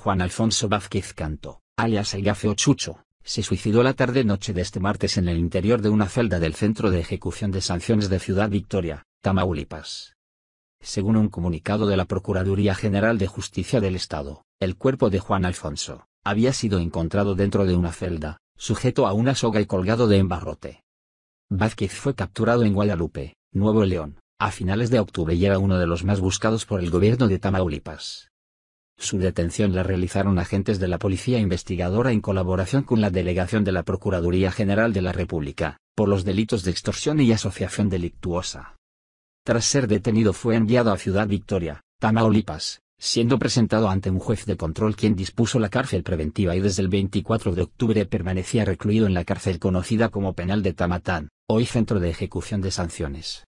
Juan Alfonso Vázquez Canto, alias El Gafe Chucho, se suicidó la tarde-noche de este martes en el interior de una celda del Centro de Ejecución de Sanciones de Ciudad Victoria, Tamaulipas. Según un comunicado de la Procuraduría General de Justicia del Estado, el cuerpo de Juan Alfonso había sido encontrado dentro de una celda, sujeto a una soga y colgado de embarrote. Vázquez fue capturado en Guadalupe, Nuevo León, a finales de octubre y era uno de los más buscados por el gobierno de Tamaulipas. Su detención la realizaron agentes de la Policía Investigadora en colaboración con la Delegación de la Procuraduría General de la República, por los delitos de extorsión y asociación delictuosa. Tras ser detenido fue enviado a Ciudad Victoria, Tamaulipas, siendo presentado ante un juez de control quien dispuso la cárcel preventiva y desde el 24 de octubre permanecía recluido en la cárcel conocida como Penal de Tamatán, hoy Centro de Ejecución de Sanciones.